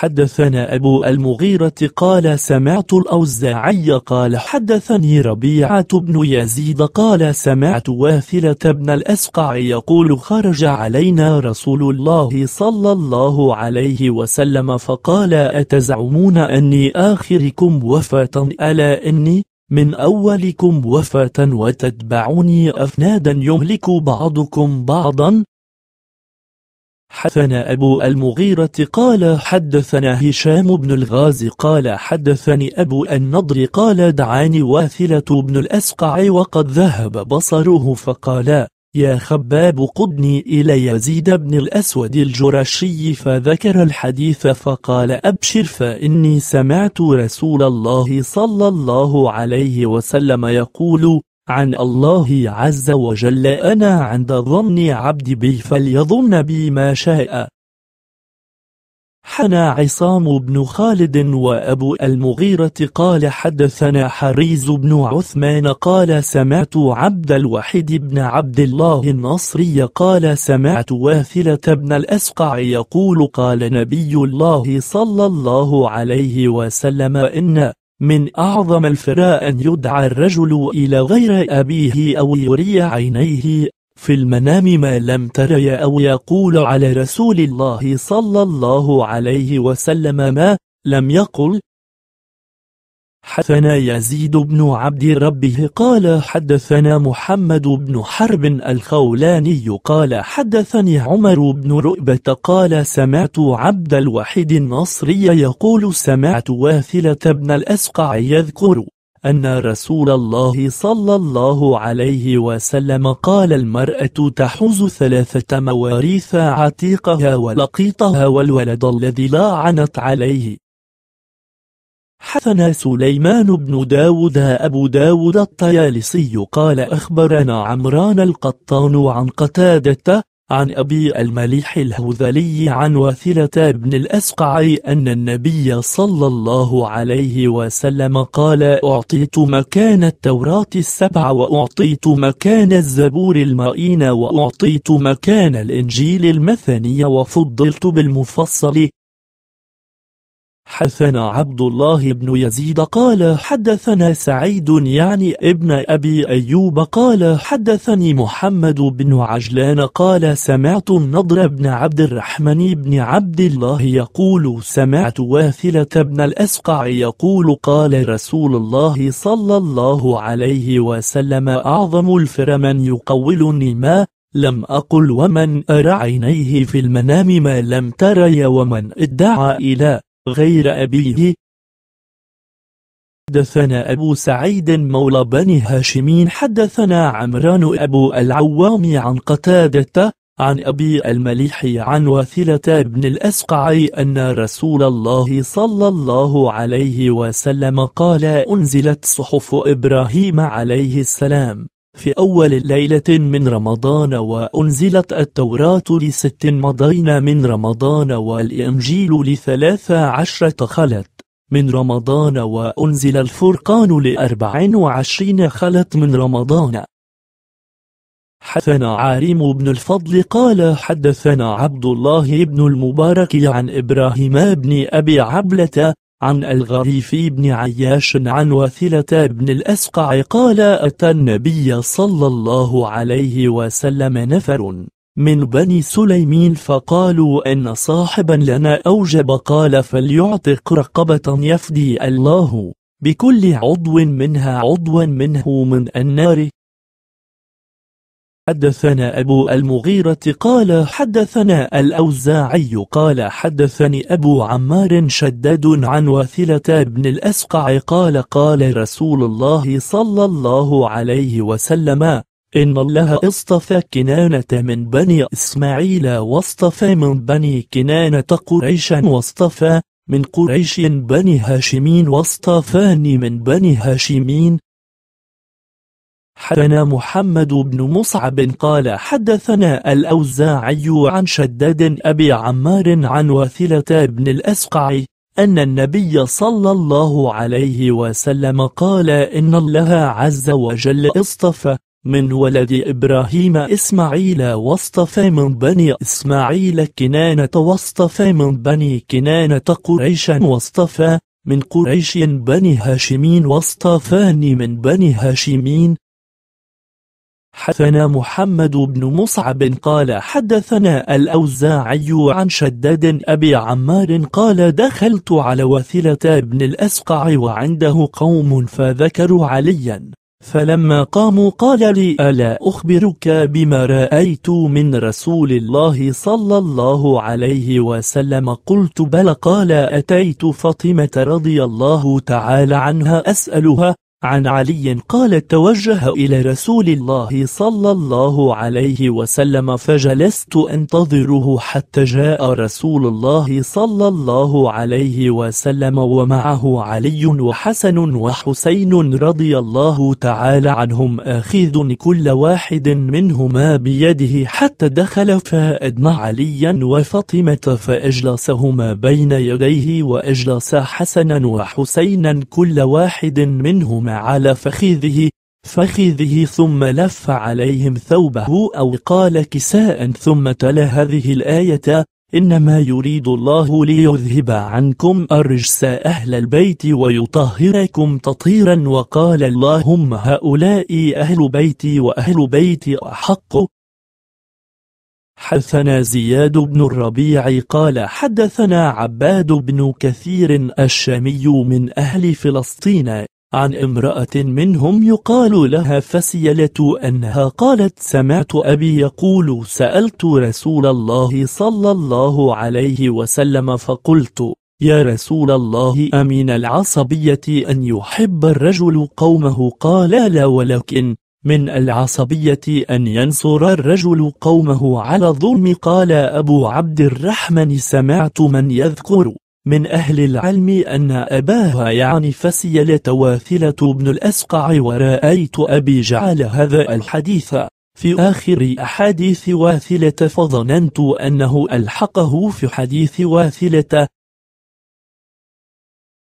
حدثنا أبو المغيرة قال سمعت الأوزاعي قال حدثني ربيعة بن يزيد قال سمعت واثلة بن الأسقع يقول خرج علينا رسول الله صلى الله عليه وسلم فقال أتزعمون أني آخركم وفاة ألا إني من أولكم وفاة وتتبعني أفنادا يهلك بعضكم بعضا حدثنا أبو المغيرة قال حدثنا هشام بن الغاز قال حدثني أبو النضر قال دعاني واثلة بن الأسقع وقد ذهب بصره فقال يا خباب قدني إلى يزيد بن الأسود الجرشي فذكر الحديث فقال أبشر فإني سمعت رسول الله صلى الله عليه وسلم يقول عن الله عز وجل أنا عند ظن عبدي بي فليظن بي ما شاء حنى عصام بن خالد وأبو المغيرة قال حدثنا حريز بن عثمان قال سمعت عبد الوحيد بن عبد الله النصري قال سمعت واثلة بن الأسقع يقول قال نبي الله صلى الله عليه وسلم إن من أعظم الفراء أن يدعى الرجل إلى غير أبيه أو يري عينيه في المنام ما لم تري أو يقول على رسول الله صلى الله عليه وسلم ما لم يقل حدثنا يزيد بن عبد ربه قال حدثنا محمد بن حرب الخولاني قال حدثني عمر بن رؤبة قال سمعت عبد الوحيد النصري يقول سمعت واثلة بن الأسقع يذكر أن رسول الله صلى الله عليه وسلم قال المرأة تحوز ثلاثة مواريث عتيقها ولقيطها والولد الذي لا عنت عليه حثنا سليمان بن داود أبو داود الطيالسي قال أخبرنا عمران القطان عن قتادة عن أبي المليح الهذلي عن واثلة بن الأسقعي أن النبي صلى الله عليه وسلم قال أعطيت مكان التوراة السبع وأعطيت مكان الزبور المائين وأعطيت مكان الإنجيل المثني وفضلت بالمفصل حدثنا عبد الله بن يزيد قال حدثنا سعيد يعني ابن أبي أيوب قال حدثني محمد بن عجلان قال سمعت النضر بن عبد الرحمن بن عبد الله يقول سمعت واثلة بن الأسقع يقول قال رسول الله صلى الله عليه وسلم أعظم الفرمن يقولني ما لم أقل ومن أرى عينيه في المنام ما لم تري ومن ادعى إلى غير أبيه حدثنا أبو سعيد مولى بني هاشمين حدثنا عمران أبو العوام عن قتادة عن أبي المليح عن واثلة بن الأسقعي أن رسول الله صلى الله عليه وسلم قال أنزلت صحف إبراهيم عليه السلام في أول ليلة من رمضان وأنزلت التوراة لست مضين من رمضان والإنجيل لثلاث عشرة خلت من رمضان وأنزل الفرقان لأربع وعشرين خلت من رمضان حدثنا عاريم بن الفضل قال حدثنا عبد الله بن المبارك عن إبراهيم بن أبي عبلة عن الغريف بن عياش عن وثلة بن الأسقع قال أتى النبي صلى الله عليه وسلم نفر من بني سليمين فقالوا أن صاحبا لنا أوجب قال فليعتق رقبة يفدي الله بكل عضو منها عضوا منه من النار حدثنا أبو المغيرة قال حدثنا الأوزاعي قال حدثني أبو عمار شداد عن واثلة بن الأسقع قال قال رسول الله صلى الله عليه وسلم إن الله اصطفى كنانة من بني إسماعيل واصطفى من بني كنانة قريشا واصطفى من قريش بني هاشمين واصطفاني من بني هاشمين حدثنا محمد بن مصعب قال حدثنا الأوزاعي عن شداد أبي عمار عن وثلة بن الأسقع أن النبي صلى الله عليه وسلم قال إن الله عز وجل اصطفى من ولد إبراهيم إسماعيل واصطفى من بني إسماعيل كنانة واصطفى من بني كنانة قريشا واصطفى من قريش بني هاشمين واصطفاني من بني هاشمين حدثنا محمد بن مصعب قال حدثنا الأوزاعي عن شداد أبي عمار قال دخلت على وثلة بن الأسقع وعنده قوم فذكروا عليا فلما قاموا قال لي ألا أخبرك بما رأيت من رسول الله صلى الله عليه وسلم قلت بل قال أتيت فاطمة رضي الله تعالى عنها أسألها عن علي قال توجه إلى رسول الله صلى الله عليه وسلم فجلست أنتظره حتى جاء رسول الله صلى الله عليه وسلم ومعه علي وحسن وحسين رضي الله تعالى عنهم آخذ كل واحد منهما بيده حتى دخل فأدنى عليا وفاطمة فأجلسهما بين يديه وأجلس حسنا وحسينا كل واحد منهما على فخذه فخذه ثم لف عليهم ثوبه أو قال كساء ثم تلا هذه الآية إنما يريد الله ليذهب عنكم أرجس أهل البيت ويطهركم تطهيرا وقال اللهم هؤلاء أهل بيتي وأهل بيتي أحق حدثنا زياد بن الربيع قال حدثنا عباد بن كثير الشامي من أهل فلسطين عن امرأة منهم يقال لها فسيلة أنها قالت سمعت أبي يقول سألت رسول الله صلى الله عليه وسلم فقلت يا رسول الله أمن العصبية أن يحب الرجل قومه قال لا ولكن من العصبية أن ينصر الرجل قومه على الظلم قال أبو عبد الرحمن سمعت من يذكر من أهل العلم أن أباها يعني فسيلة واثلة بن الأسقع ورأيت أبي جعل هذا الحديث في آخر أحاديث واثلة فظننت أنه ألحقه في حديث واثلة